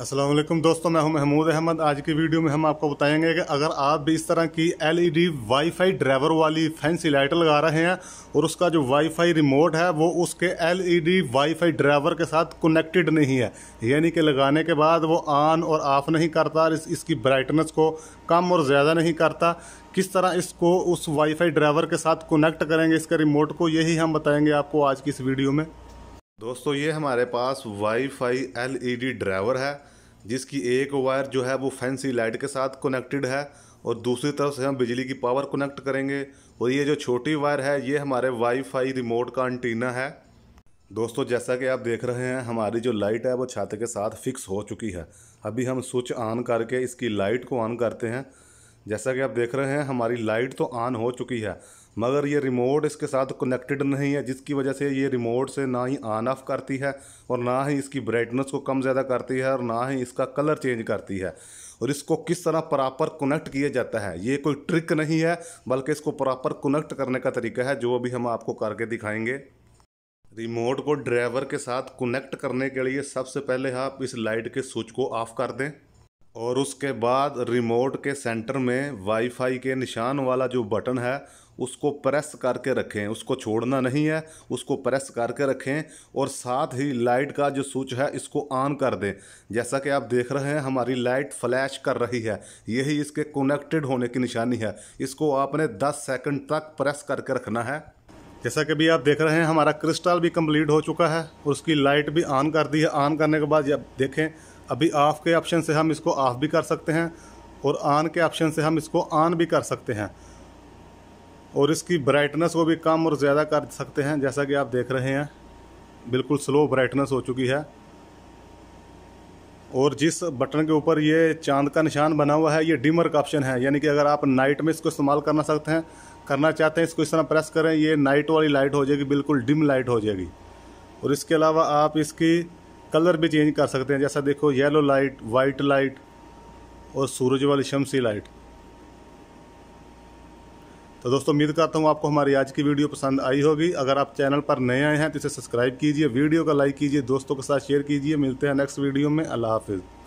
असलम दोस्तों मैं हूं महमूद अहमद आज की वीडियो में हम आपको बताएंगे कि अगर आप भी इस तरह की एलईडी वाईफाई ड्राइवर वाली फैंसी लाइट लगा रहे हैं और उसका जो वाईफाई रिमोट है वो उसके एलईडी वाईफाई ड्राइवर के साथ कनेक्टेड नहीं है यानी कि लगाने के बाद वो ऑन और ऑफ नहीं करता इस, इसकी ब्राइटनेस को कम और ज़्यादा नहीं करता किस तरह इसको उस वाईफाई ड्राइवर के साथ कनेक्ट करेंगे इसके रिमोट को यही हम बताएँगे आपको आज की इस वीडियो में दोस्तों ये हमारे पास वाईफाई एलईडी ड्राइवर है जिसकी एक वायर जो है वो फैंसी लाइट के साथ कनेक्टेड है और दूसरी तरफ से हम बिजली की पावर कनेक्ट करेंगे और ये जो छोटी वायर है ये हमारे वाईफाई रिमोट का एंटीना है दोस्तों जैसा कि आप देख रहे हैं हमारी जो लाइट है वो छाते के साथ फिक्स हो चुकी है अभी हम स्विच ऑन करके इसकी लाइट को ऑन करते हैं जैसा कि आप देख रहे हैं हमारी लाइट तो ऑन हो चुकी है मगर ये रिमोट इसके साथ कनेक्टेड नहीं है जिसकी वजह से ये रिमोट से ना ही ऑन ऑफ करती है और ना ही इसकी ब्राइटनेस को कम ज़्यादा करती है और ना ही इसका कलर चेंज करती है और इसको किस तरह प्रॉपर कनेक्ट किया जाता है ये कोई ट्रिक नहीं है बल्कि इसको प्रॉपर कनेक्ट करने का तरीका है जो अभी हम आपको करके दिखाएंगे रिमोट को ड्राइवर के साथ कनेक्ट करने के लिए सबसे पहले आप हाँ इस लाइट के स्विच को ऑफ कर दें और उसके बाद रिमोट के सेंटर में वाईफाई के निशान वाला जो बटन है उसको प्रेस करके रखें उसको छोड़ना नहीं है उसको प्रेस करके रखें और साथ ही लाइट का जो स्विच है इसको ऑन कर दें जैसा कि आप देख रहे हैं हमारी लाइट फ्लैश कर रही है यही इसके कनेक्टेड होने की निशानी है इसको आपने 10 सेकंड तक प्रेस करके रखना है जैसा कि भी आप देख रहे हैं हमारा क्रिस्टल भी कम्प्लीट हो चुका है और उसकी लाइट भी ऑन कर दी है ऑन करने के बाद जब देखें अभी ऑफ़ के ऑप्शन से हम इसको ऑफ़ भी कर सकते हैं और आन के ऑप्शन से हम इसको ऑन भी कर सकते हैं और इसकी ब्राइटनेस को भी कम और ज़्यादा कर सकते हैं जैसा कि आप देख रहे हैं बिल्कुल स्लो ब्राइटनेस हो चुकी है और जिस बटन के ऊपर ये चांद का निशान बना हुआ है ये डिमर का ऑप्शन है यानी कि अगर आप नाइट में इसको इस्तेमाल करना सकते हैं करना चाहते हैं इसको इस तरह प्रेस करें ये नाइट वाली लाइट हो जाएगी बिल्कुल डिम लाइट हो जाएगी और इसके अलावा आप इसकी कलर भी चेंज कर सकते हैं जैसा देखो येलो लाइट वाइट लाइट और सूरज वाली शमसी लाइट तो दोस्तों उम्मीद करता हूँ आपको हमारी आज की वीडियो पसंद आई होगी अगर आप चैनल पर नए आए हैं तो इसे सब्सक्राइब कीजिए वीडियो का लाइक कीजिए दोस्तों के साथ शेयर कीजिए मिलते हैं नेक्स्ट वीडियो में अल्लाह हाफिज़